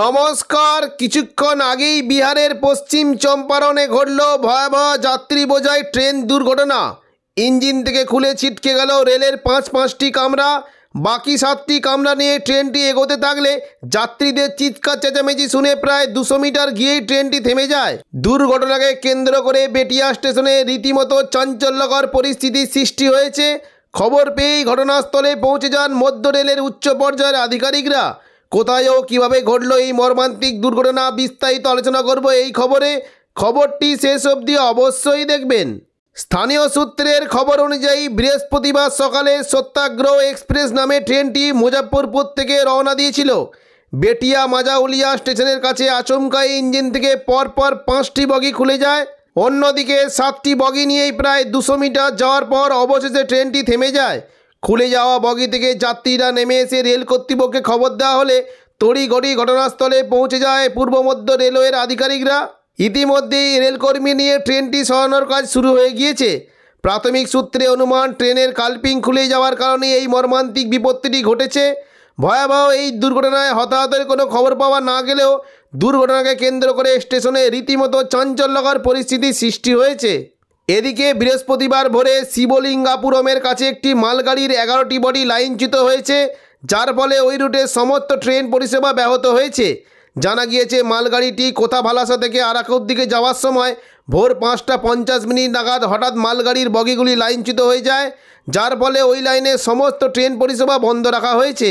নমস্কার কিছুক্ষণ আগেই বিহারের পশ্চিম চম্পারণে ঘটল ভয়াবহ যাত্রী বোঝাই ট্রেন দুর্ঘটনা ইঞ্জিন থেকে খুলে ছিটকে গেল রেলের পাঁচ পাঁচটি কামরা বাকি সাতটি কামরা নিয়ে ট্রেনটি এগোতে থাকলে যাত্রীদের চিৎকার চেঁচামেচি শুনে প্রায় দুশো মিটার গিয়েই ট্রেনটি থেমে যায় দুর্ঘটনাকে কেন্দ্র করে বেটিয়া স্টেশনে রীতিমতো চাঞ্চল্যকর পরিস্থিতির সৃষ্টি হয়েছে খবর পেয়েই ঘটনাস্থলে পৌঁছে যান মধ্য রেলের উচ্চ পর্যায়ের আধিকারিকরা কোথায় ও কীভাবে ঘটল এই মর্মান্তিক দুর্ঘটনা বিস্তারিত আলোচনা করব এই খবরে খবরটি শেষ অবধি অবশ্যই দেখবেন স্থানীয় সূত্রের খবর অনুযায়ী বৃহস্পতিবার সকালে সত্যাগ্রহ এক্সপ্রেস নামে ট্রেনটি মুজাফরপুর থেকে রওনা দিয়েছিল বেটিয়া মাজাউলিয়া স্টেশনের কাছে আচমকাই ইঞ্জিন থেকে পরপর পাঁচটি বগি খুলে যায় অন্যদিকে সাতটি বগি নিয়েই প্রায় দুশো মিটার যাওয়ার পর অবশেষে ট্রেনটি থেমে যায় খুলে যাওয়া বগি থেকে যাত্রীরা নেমে এসে রেল কর্তৃপক্ষে খবর দেওয়া হলে তড়িঘড়ি ঘটনাস্থলে পৌঁছে যায় পূর্ব মধ্য রেলওয়ের আধিকারিকরা ইতিমধ্যেই রেলকর্মী নিয়ে ট্রেনটি সরানোর কাজ শুরু হয়ে গিয়েছে প্রাথমিক সূত্রে অনুমান ট্রেনের কালপিং খুলে যাওয়ার কারণে এই মর্মান্তিক বিপত্তিটি ঘটেছে ভয়াবহ এই দুর্ঘটনায় হতাহতের কোনো খবর পাওয়া না গেলেও দুর্ঘটনাকে কেন্দ্র করে স্টেশনে রীতিমতো চাঞ্চল্যকর পরিস্থিতির সৃষ্টি হয়েছে এদিকে বৃহস্পতিবার ভোরে শিবলিঙ্গাপুরমের কাছে একটি মালগাড়ির এগারোটি বডি লাইনচ্যুত হয়েছে যার ফলে ওই রুটে সমস্ত ট্রেন পরিষেবা ব্যাহত হয়েছে জানা গিয়েছে মালগাড়িটি কোথা ভালাসা থেকে আরাকুর দিকে যাওয়ার সময় ভোর পাঁচটা পঞ্চাশ মিনিট নাগাদ হঠাৎ মালগাড়ির বগিগুলি লাইনচ্যুত হয়ে যায় যার ফলে ওই লাইনে সমস্ত ট্রেন পরিষেবা বন্ধ রাখা হয়েছে